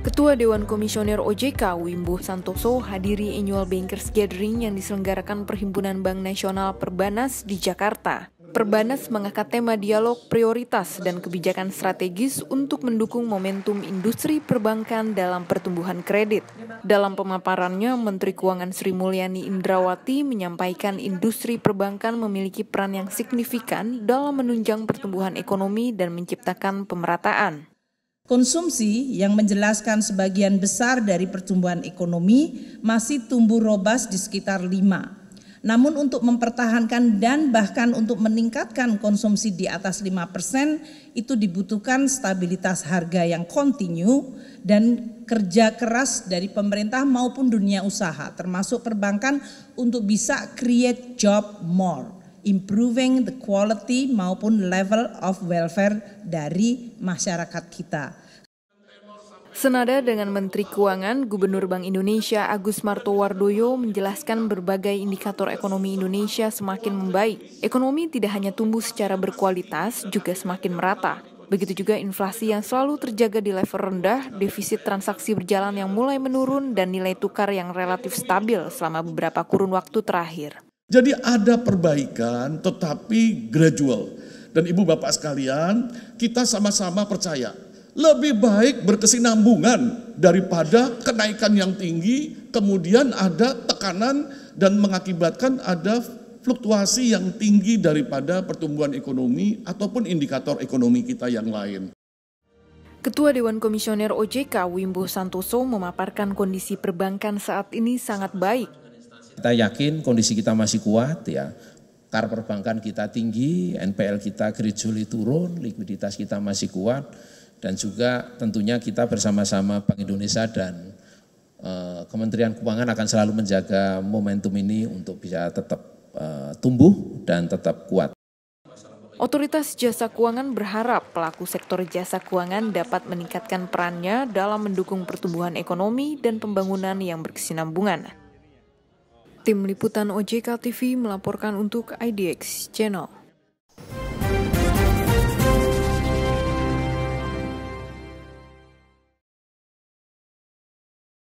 Ketua Dewan Komisioner OJK Wimbo Santoso hadiri annual bankers gathering yang diselenggarakan Perhimpunan Bank Nasional Perbanas di Jakarta. Perbanas mengangkat tema dialog prioritas dan kebijakan strategis untuk mendukung momentum industri perbankan dalam pertumbuhan kredit. Dalam pemaparannya, Menteri Keuangan Sri Mulyani Indrawati menyampaikan industri perbankan memiliki peran yang signifikan dalam menunjang pertumbuhan ekonomi dan menciptakan pemerataan. Konsumsi yang menjelaskan sebagian besar dari pertumbuhan ekonomi masih tumbuh robas di sekitar lima. Namun untuk mempertahankan dan bahkan untuk meningkatkan konsumsi di atas lima persen itu dibutuhkan stabilitas harga yang kontinu dan kerja keras dari pemerintah maupun dunia usaha termasuk perbankan untuk bisa create job more improving the quality maupun level of welfare dari masyarakat kita. Senada dengan Menteri Keuangan, Gubernur Bank Indonesia Agus Martowardoyo menjelaskan berbagai indikator ekonomi Indonesia semakin membaik. Ekonomi tidak hanya tumbuh secara berkualitas, juga semakin merata. Begitu juga inflasi yang selalu terjaga di level rendah, defisit transaksi berjalan yang mulai menurun, dan nilai tukar yang relatif stabil selama beberapa kurun waktu terakhir. Jadi ada perbaikan tetapi gradual. Dan ibu bapak sekalian, kita sama-sama percaya lebih baik berkesinambungan daripada kenaikan yang tinggi, kemudian ada tekanan dan mengakibatkan ada fluktuasi yang tinggi daripada pertumbuhan ekonomi ataupun indikator ekonomi kita yang lain. Ketua Dewan Komisioner OJK Wimbo Santoso memaparkan kondisi perbankan saat ini sangat baik. Kita yakin kondisi kita masih kuat ya. Kar perbankan kita tinggi, NPL kita gradually turun, likuiditas kita masih kuat dan juga tentunya kita bersama-sama Bank Indonesia dan eh, Kementerian Keuangan akan selalu menjaga momentum ini untuk bisa tetap eh, tumbuh dan tetap kuat. Otoritas jasa keuangan berharap pelaku sektor jasa keuangan dapat meningkatkan perannya dalam mendukung pertumbuhan ekonomi dan pembangunan yang berkesinambungan. Tim Liputan OJK TV melaporkan untuk IDX Channel.